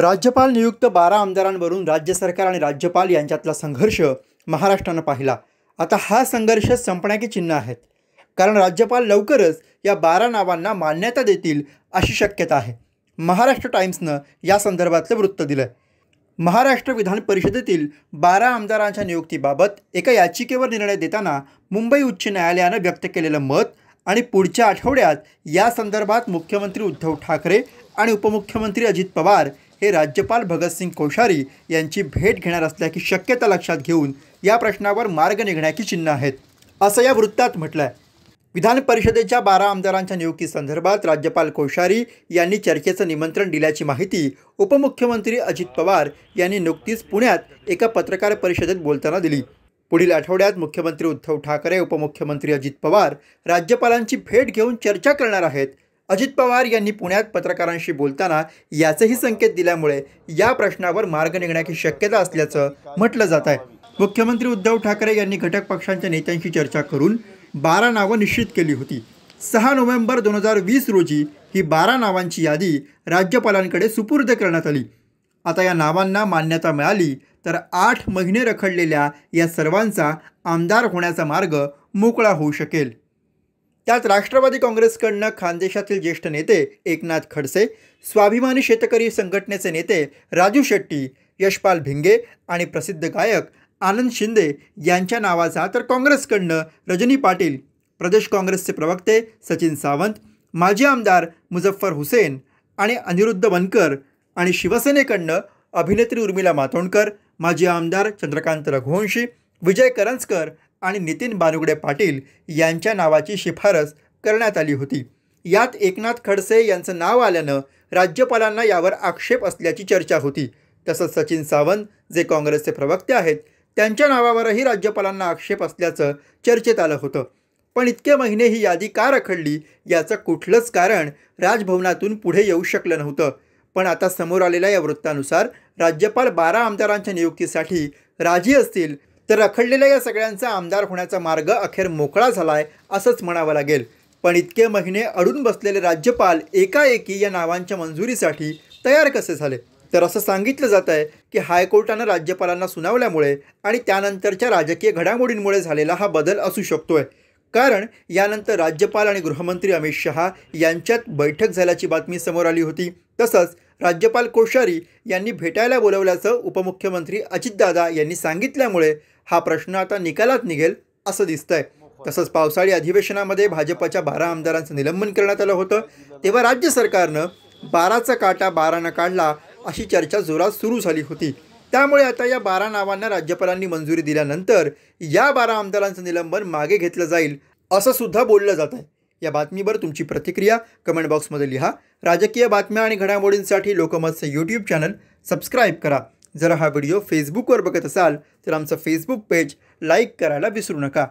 राज्यपाल नियुक्त बारा आमदारांवरून राज्य सरकार आणि राज्यपाल यांच्यातला संघर्ष महाराष्ट्रानं पाहिला आता हा संघर्ष संपण्याची चिन्ह आहेत कारण राज्यपाल लवकरच या बारा नावांना मान्यता देतील अशी शक्यता आहे महाराष्ट्र टाईम्सनं या संदर्भातलं वृत्त दिलं महाराष्ट्र विधान परिषदेतील बारा आमदारांच्या नियुक्तीबाबत एका याचिकेवर निर्णय देताना मुंबई उच्च न्यायालयानं व्यक्त केलेलं मत आणि पुढच्या आठवड्यात या संदर्भात मुख्यमंत्री उद्धव ठाकरे आणि उपमुख्यमंत्री अजित पवार हे राज्यपाल भगतसिंग कोश्यारी यांची भेट घेणार असल्याची शक्यता लक्षात घेऊन या प्रश्नावर मार्ग निघण्याची चिन्ह आहेत असं या वृत्तात म्हटलं विधान परिषदेच्या बारा आमदारांच्या नियुक्तीसंदर्भात राज्यपाल कोश्यारी यांनी चर्चेचं निमंत्रण दिल्याची माहिती उपमुख्यमंत्री अजित पवार यांनी नुकतीच पुण्यात एका पत्रकार परिषदेत बोलताना दिली पुढील आठवड्यात मुख्यमंत्री उद्धव ठाकरे उपमुख्यमंत्री अजित पवार राज्यपालांची भेट घेऊन चर्चा करणार आहेत अजित पवार यांनी पुण्यात पत्रकारांशी बोलताना याचेही संकेत दिल्यामुळे या प्रश्नावर मार्ग निघण्याची शक्यता असल्याचं म्हटलं जात आहे मुख्यमंत्री उद्धव ठाकरे यांनी घटक पक्षांच्या नेत्यांशी चर्चा करून बारा नावं निश्चित केली होती सहा नोव्हेंबर दोन हजार वीस रोजी ही बारा नावांची यादी राज्यपालांकडे सुपूर्द करण्यात आली आता या नावांना मान्यता मिळाली तर आठ महिने रखडलेल्या या सर्वांचा आमदार होण्याचा मार्ग मोकळा होऊ शकेल त्यात राष्ट्रवादी काँग्रेसकडनं खानदेशातील ज्येष्ठ नेते एकनाथ खडसे स्वाभिमानी शेतकरी संघटनेचे नेते राजू शेट्टी यशपाल भिंगे आणि प्रसिद्ध गायक आनंद शिंदे यांच्या नावाचा तर काँग्रेसकडनं रजनी पाटील प्रदेश काँग्रेसचे प्रवक्ते सचिन सावंत माजी आमदार मुझफ्फर हुसेन आणि अनिरुद्ध बनकर आणि शिवसेनेकडनं अभिनेत्री उर्मिला मातोंडकर माजी आमदार चंद्रकांत रघुवंशी विजय करंजकर आणि नितीन बानुगडे पाटील यांच्या नावाची शिफारस करण्यात आली होती यात एकनाथ खडसे यांचं नाव आल्यानं राज्यपालांना यावर आक्षेप असल्याची चर्चा होती तसंच सचिन सावंत जे काँग्रेसचे प्रवक्ते आहेत त्यांच्या नावावरही राज्यपालांना आक्षेप असल्याचं चर्चेत आलं होतं पण इतके महिने ही यादी का रखडली याचं कुठलंच कारण राजभवनातून पुढे येऊ शकलं नव्हतं पण आता समोर आलेल्या या वृत्तानुसार राज्यपाल बारा आमदारांच्या नियुक्तीसाठी राजी असतील तर रखडलेल्या या सगळ्यांचा आमदार होण्याचा मार्ग अखेर मोकळा झाला आहे असंच म्हणावं लागेल पण इतके महिने अडून बसलेले राज्यपाल एकाएकी या नावांच्या मंजुरीसाठी तयार कसे झाले तर असं सांगितलं जात आहे की हायकोर्टानं राज्यपालांना सुनावल्यामुळे आणि त्यानंतरच्या राजकीय घडामोडींमुळे झालेला हा बदल असू शकतो आहे कारण यानंतर राज्यपाल आणि गृहमंत्री अमित शहा यांच्यात बैठक झाल्याची बातमी समोर आली होती तसंच राज्यपाल कोश्यारी यांनी भेटायला बोलवल्याचं उपमुख्यमंत्री अजितदादा यांनी सांगितल्यामुळे हा प्रश्न आता निकालात निघेल असं दिसतंय तसंच पावसाळी अधिवेशनामध्ये भाजपच्या बारा आमदारांचं निलंबन करण्यात आलं होतं तेव्हा राज्य सरकारनं बाराचा काटा बारानं काढला अशी चर्चा जोरात सुरू झाली होती त्यामुळे आता या बारा नावांना राज्यपालांनी मंजुरी दिल्यानंतर या बारा आमदारांचं निलंबन मागे घेतलं जाईल असं सुद्धा बोललं जात आहे या बातमीवर तुमची प्रतिक्रिया कमेंट बॉक्समध्ये लिहा राजकीय बातम्या आणि घडामोडींसाठी लोकमतचं यूट्यूब चॅनल सबस्क्राईब करा जर हा व्हिडिओ फेसबुकवर बघत असाल तर आमचं फेसबुक पेज लाईक करायला विसरू नका